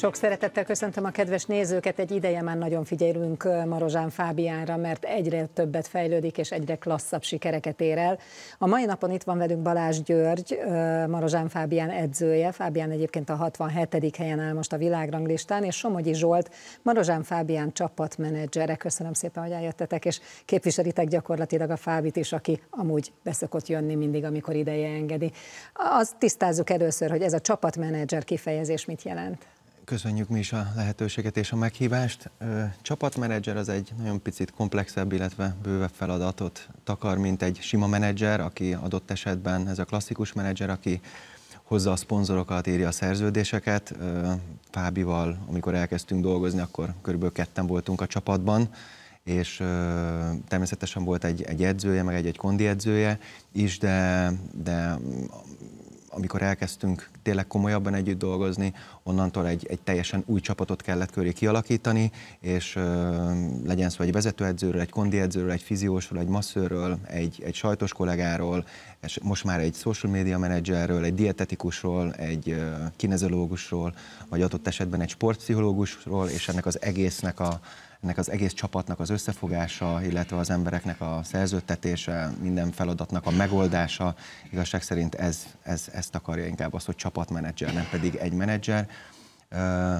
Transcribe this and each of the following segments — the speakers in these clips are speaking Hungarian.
Sok szeretettel köszöntöm a kedves nézőket. Egy ideje már nagyon figyelünk Marozsán Fábiánra, mert egyre többet fejlődik és egyre klasszabb sikereket ér el. A mai napon itt van velünk Balázs György, Marozsán Fábián edzője. Fábián egyébként a 67. helyen áll most a világranglistán, és Somogyi Zsolt, Marozsán Fábián csapatmenedzsere. Köszönöm szépen, hogy eljöttetek, és képviselitek gyakorlatilag a Fábit is, aki amúgy beszokott jönni mindig, amikor ideje engedi. Azt tisztázzuk először, hogy ez a csapatmenedzser kifejezés mit jelent. Köszönjük mi is a lehetőséget és a meghívást. Csapatmenedzser az egy nagyon picit komplexebb, illetve bővebb feladatot takar, mint egy sima menedzser, aki adott esetben ez a klasszikus menedzser, aki hozza a szponzorokat, írja a szerződéseket. Fábival, amikor elkezdtünk dolgozni, akkor körülbelül ketten voltunk a csapatban, és természetesen volt egy, egy edzője, meg egy-egy kondi edzője is, de, de amikor elkezdtünk tényleg komolyabban együtt dolgozni, onnantól egy, egy teljesen új csapatot kellett köré kialakítani, és ö, legyen szó egy vezetőedzőről, egy kondiedzőről, egy fiziósról, egy masszőről, egy, egy sajtos kollégáról, és most már egy social media menedzserről, egy dietetikusról, egy ö, kinezológusról, vagy adott esetben egy sportpszichológusról, és ennek az egésznek a ennek az egész csapatnak az összefogása, illetve az embereknek a szerződtetése, minden feladatnak a megoldása, igazság szerint ez, ez, ezt akarja inkább az, hogy csapatmenedzser, nem pedig egy menedzser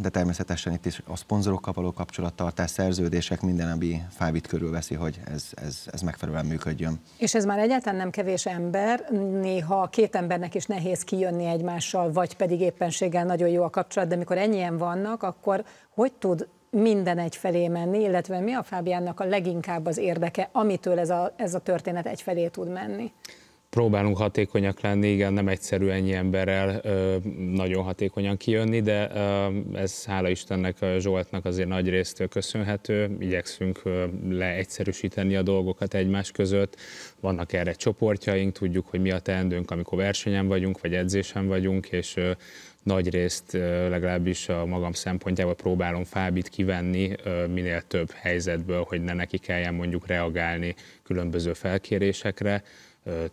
de természetesen itt is a szponzorokkal való kapcsolattartás, szerződések, minden, ami Fávit körülveszi, hogy ez, ez, ez megfelelően működjön. És ez már egyáltalán nem kevés ember, néha két embernek is nehéz kijönni egymással, vagy pedig éppenséggel nagyon jó a kapcsolat, de mikor ennyien vannak, akkor hogy tud minden egyfelé menni, illetve mi a Fábiánnak a leginkább az érdeke, amitől ez a, ez a történet egyfelé tud menni? próbálunk hatékonyak lenni, igen, nem egyszerű ennyi emberrel nagyon hatékonyan kijönni, de ez hála Istennek Zsoltnak azért nagy résztől köszönhető, igyekszünk leegyszerűsíteni a dolgokat egymás között, vannak erre csoportjaink, tudjuk, hogy mi a teendőnk, amikor versenyen vagyunk, vagy edzésen vagyunk, és nagy részt legalábbis a magam szempontjából próbálom fábit kivenni minél több helyzetből, hogy ne neki kelljen mondjuk reagálni különböző felkérésekre,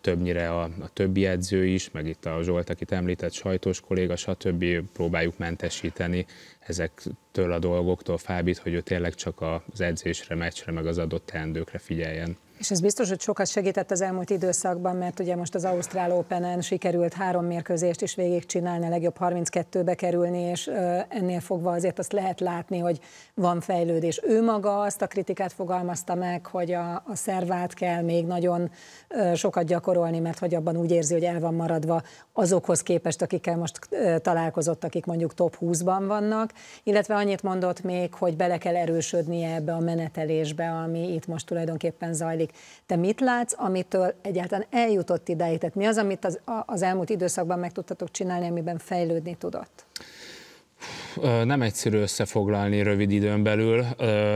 többnyire a, a többi edző is, meg itt a Zsolt, akit említett, sajtós kolléga, stb. próbáljuk mentesíteni ezektől a dolgoktól Fábit, hogy ő tényleg csak az edzésre, meccsre, meg az adott teendőkre figyeljen. És ez biztos, hogy sokat segített az elmúlt időszakban, mert ugye most az Ausztrál Open-en sikerült három mérkőzést is végigcsinálni, a legjobb 32-be kerülni, és ennél fogva azért azt lehet látni, hogy van fejlődés. Ő maga azt a kritikát fogalmazta meg, hogy a, a szervát kell még nagyon sokat gyakorolni, mert hogy abban úgy érzi, hogy el van maradva azokhoz képest, akikkel most találkozott, akik mondjuk top 20-ban vannak, illetve annyit mondott még, hogy bele kell erősödnie ebbe a menetelésbe, ami itt most tulajdonképpen zajlik. Te mit látsz, amitől egyáltalán eljutott ideig? Tehát mi az, amit az, az elmúlt időszakban meg tudtatok csinálni, amiben fejlődni tudott? nem egyszerű összefoglalni rövid időn belül,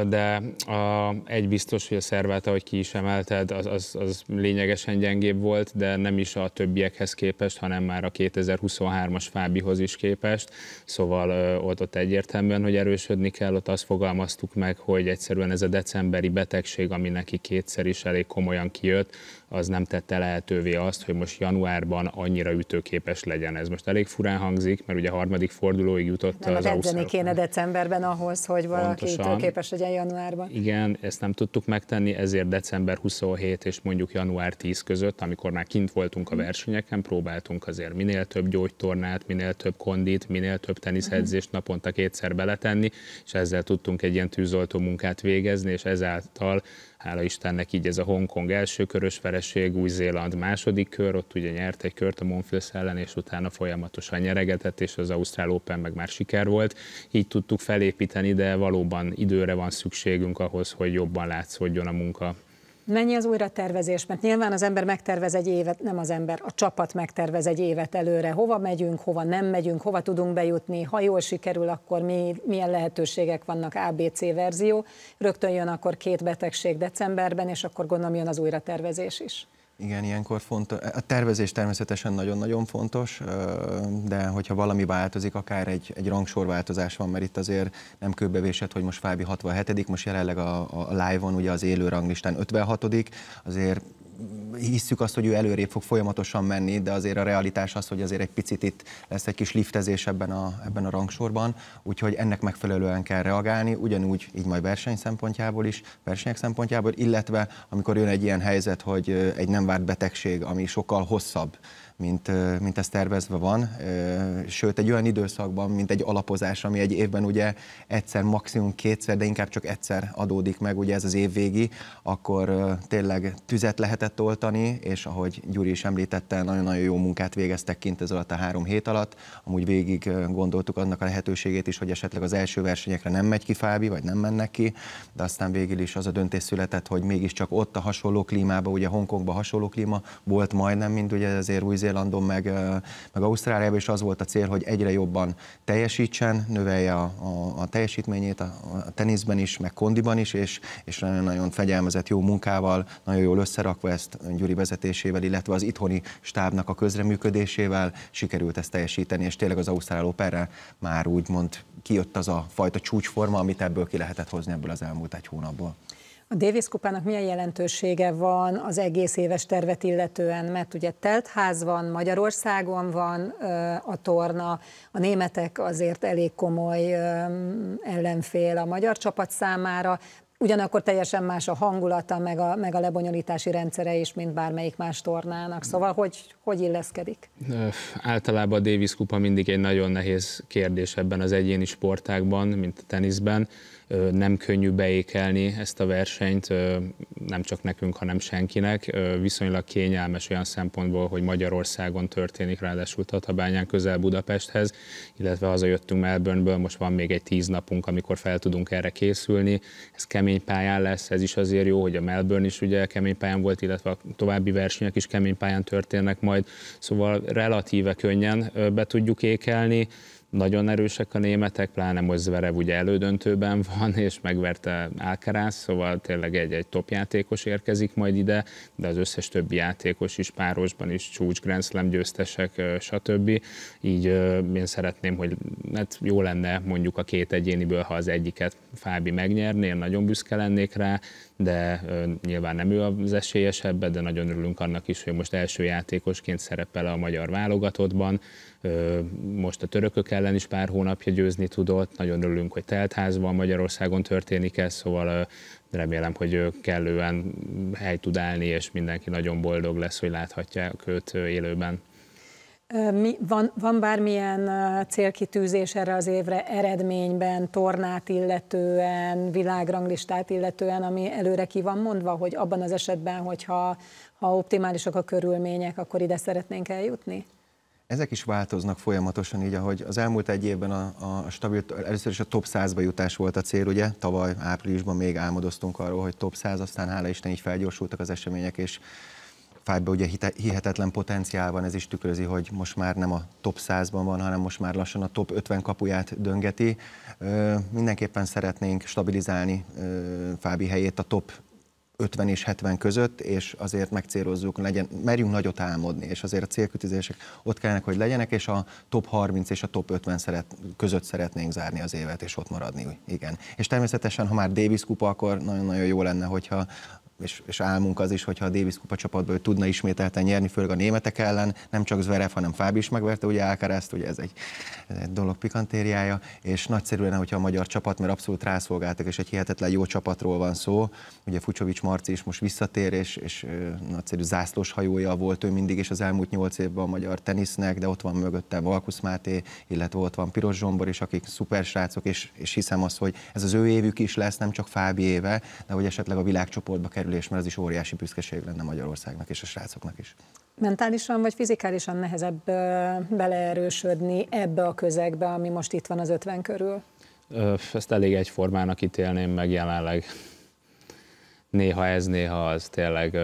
de a, egy biztos, hogy a szervát, ahogy ki is emelted, az, az, az lényegesen gyengébb volt, de nem is a többiekhez képest, hanem már a 2023-as Fábihoz is képest, szóval ott, ott egyértelműen, hogy erősödni kell, ott azt fogalmaztuk meg, hogy egyszerűen ez a decemberi betegség, ami neki kétszer is elég komolyan kijött, az nem tette lehetővé azt, hogy most januárban annyira ütőképes legyen. Ez most elég furán hangzik, mert ugye a harmadik fordulóig jutott nem, az Ausztrál. kéne decemberben ahhoz, hogy valaki Pontosan. ütőképes legyen januárban. Igen, ezt nem tudtuk megtenni, ezért december 27 és mondjuk január 10 között, amikor már kint voltunk a mm. versenyeken, próbáltunk azért minél több gyógytornát, minél több kondit, minél több teniszedzést mhm. naponta kétszer beletenni, és ezzel tudtunk egy ilyen tűzoltó munkát végezni, és ezáltal hála Istennek így ez a Hongkong első körös vereség, Új-Zéland második kör, ott ugye nyert egy kört a Monfils ellen, és utána folyamatosan nyeregetett, és az Ausztrál Open meg már siker volt. Így tudtuk felépíteni, de valóban időre van szükségünk ahhoz, hogy jobban látszódjon a munka Mennyi az újra tervezés? Mert nyilván az ember megtervez egy évet, nem az ember, a csapat megtervez egy évet előre. Hova megyünk, hova nem megyünk, hova tudunk bejutni, ha jól sikerül, akkor mi, milyen lehetőségek vannak ABC verzió. Rögtön jön akkor két betegség decemberben, és akkor gondolom jön az újra tervezés is. Igen, ilyenkor fontos. A tervezés természetesen nagyon-nagyon fontos, de hogyha valami változik, akár egy, egy rangsorváltozás van, mert itt azért nem kőbevésett, hogy most Fábi 67 most jelenleg a, a live-on ugye az élő ranglistán 56 azért hisszük azt, hogy ő előrébb fog folyamatosan menni, de azért a realitás az, hogy azért egy picit itt lesz egy kis liftezés ebben a, ebben a rangsorban, úgyhogy ennek megfelelően kell reagálni, ugyanúgy így majd verseny szempontjából is, versenyek szempontjából, illetve amikor jön egy ilyen helyzet, hogy egy nem várt betegség, ami sokkal hosszabb, mint, mint ez tervezve van, sőt egy olyan időszakban, mint egy alapozás, ami egy évben ugye egyszer, maximum kétszer, de inkább csak egyszer adódik meg, ugye ez az év végi, akkor tényleg tüzet lehetett oltani, és ahogy Gyuri is említette, nagyon-nagyon jó munkát végeztek kint ez alatt a három hét alatt, amúgy végig gondoltuk annak a lehetőségét is, hogy esetleg az első versenyekre nem megy ki Fábi, vagy nem mennek ki, de aztán végül is az a döntés született, hogy mégiscsak ott a hasonló klímában, ugye Hongkongban hasonló klíma volt majdnem, mint ugye azért új új-Zélandon, meg, meg Ausztráliában, és az volt a cél, hogy egyre jobban teljesítsen, növelje a, a, a teljesítményét a, a teniszben is, meg kondiban is, és, és nagyon-nagyon fegyelmezett jó munkával, nagyon jól összerakva ezt Gyuri vezetésével, illetve az itthoni stábnak a közreműködésével sikerült ezt teljesíteni, és tényleg az Ausztrál Operre már úgymond kijött az a fajta csúcsforma, amit ebből ki lehetett hozni ebből az elmúlt egy hónapból. A Davis kupának milyen jelentősége van az egész éves tervet illetően, mert ugye teltház van, Magyarországon van a torna, a németek azért elég komoly ellenfél a magyar csapat számára, ugyanakkor teljesen más a hangulata, meg a, meg a lebonyolítási rendszere is, mint bármelyik más tornának. Szóval hogy, hogy illeszkedik? Általában a Davis kupa mindig egy nagyon nehéz kérdés ebben az egyéni sportákban, mint a teniszben nem könnyű beékelni ezt a versenyt, nem csak nekünk, hanem senkinek. Viszonylag kényelmes olyan szempontból, hogy Magyarországon történik, ráadásul Tatabányán közel Budapesthez, illetve hazajöttünk Melbourneből, most van még egy tíz napunk, amikor fel tudunk erre készülni. Ez kemény pályán lesz, ez is azért jó, hogy a Melbourne is ugye kemény pályán volt, illetve a további versenyek is kemény pályán történnek majd, szóval relatíve könnyen be tudjuk ékelni, nagyon erősek a németek, pláne most Zverev ugye elődöntőben van, és megverte Alcaraz, szóval tényleg egy-egy top játékos érkezik majd ide, de az összes többi játékos is párosban is csúcs, Grand Slam győztesek, stb. Így én szeretném, hogy hát jó lenne mondjuk a két egyéniből, ha az egyiket Fábi megnyerné, én nagyon büszke lennék rá, de nyilván nem ő az esélyesebb, de nagyon örülünk annak is, hogy most első játékosként szerepel a magyar válogatottban, most a törökök ellen is pár hónapja győzni tudott, nagyon örülünk, hogy teltházban Magyarországon történik ez, szóval remélem, hogy kellően hely tud állni, és mindenki nagyon boldog lesz, hogy láthatják őt élőben. Mi, van, van bármilyen célkitűzés erre az évre eredményben, tornát illetően, világranglistát illetően, ami előre ki van mondva, hogy abban az esetben, hogyha ha optimálisak a körülmények, akkor ide szeretnénk eljutni? Ezek is változnak folyamatosan, így ahogy az elmúlt egy évben a, a stabil, először is a top 100-ba jutás volt a cél, ugye tavaly áprilisban még álmodoztunk arról, hogy top 100, aztán hála Isten így felgyorsultak az események, és Fájba ugye hihetetlen potenciál van, ez is tükrözi, hogy most már nem a top 100-ban van, hanem most már lassan a top 50 kapuját döngeti. Mindenképpen szeretnénk stabilizálni Fábi helyét a top 50 és 70 között, és azért megcélozzuk, legyen, merjünk nagyot álmodni, és azért a célkütőzések ott kellene, hogy legyenek, és a top 30 és a top 50 szeret, között szeretnénk zárni az évet, és ott maradni, igen. És természetesen, ha már Davis kupa, akkor nagyon-nagyon jó lenne, hogyha és, és álmunk az is, hogyha a Davis kupa csapatból tudna ismételten nyerni, főleg a németek ellen, nem csak Zverev, hanem Fábi is megverte, ugye Alcarázt, ugye ez egy, ez egy dolog pikantériája, és nagyszerű lenne, hogyha a magyar csapat, mert abszolút rászolgáltak, és egy hihetetlen jó csapatról van szó, ugye Fucsovics Marci is most visszatér, és, és nagyszerű zászlós hajója volt ő mindig, és az elmúlt nyolc évben a magyar tenisznek, de ott van mögötte Valkusz Máté, illetve ott van Piros Zsombor is, akik szuper srácok, és, és hiszem azt, hogy ez az ő évük is lesz, nem csak Fábi éve, de hogy esetleg a világcsoportba kerül megkerülés, mert ez is óriási büszkeség lenne Magyarországnak és a srácoknak is. Mentálisan vagy fizikálisan nehezebb beleerősödni ebbe a közegbe, ami most itt van az 50 körül? Ezt elég egyformának ítélném meg jelenleg. Néha ez, néha az. Tényleg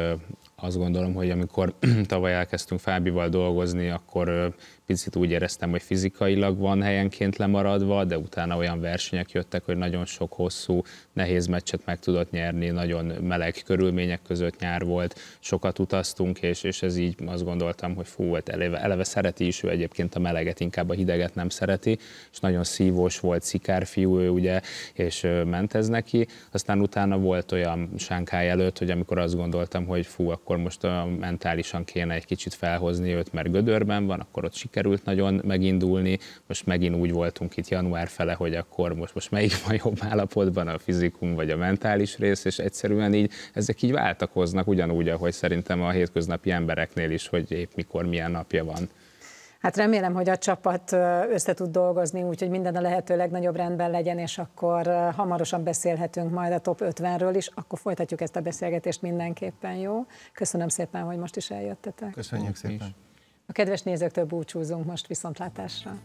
azt gondolom, hogy amikor tavaly elkezdtünk Fábival dolgozni, akkor picit úgy éreztem, hogy fizikailag van helyenként lemaradva, de utána olyan versenyek jöttek, hogy nagyon sok hosszú, nehéz meccset meg tudott nyerni, nagyon meleg körülmények között nyár volt, sokat utaztunk, és, és ez így azt gondoltam, hogy fú, hát eleve, eleve szereti is ő egyébként a meleget, inkább a hideget nem szereti, és nagyon szívós volt, szikárfiú ő ugye, és ment ez neki. Aztán utána volt olyan Sánkály előtt, hogy amikor azt gondoltam, hogy fú, akkor most mentálisan kéne egy kicsit felhozni őt, mert gödörben van, akkor ott siker sikerült nagyon megindulni, most megint úgy voltunk itt január fele, hogy akkor most, most melyik van jobb állapotban, a fizikum vagy a mentális rész, és egyszerűen így ezek így váltakoznak, ugyanúgy, ahogy szerintem a hétköznapi embereknél is, hogy épp mikor milyen napja van. Hát remélem, hogy a csapat össze tud dolgozni, úgyhogy minden a lehető legnagyobb rendben legyen, és akkor hamarosan beszélhetünk majd a top 50-ről is, akkor folytatjuk ezt a beszélgetést mindenképpen, jó? Köszönöm szépen, hogy most is eljöttetek. Köszönjük szépen. A kedves nézőktől búcsúzunk most viszontlátásra.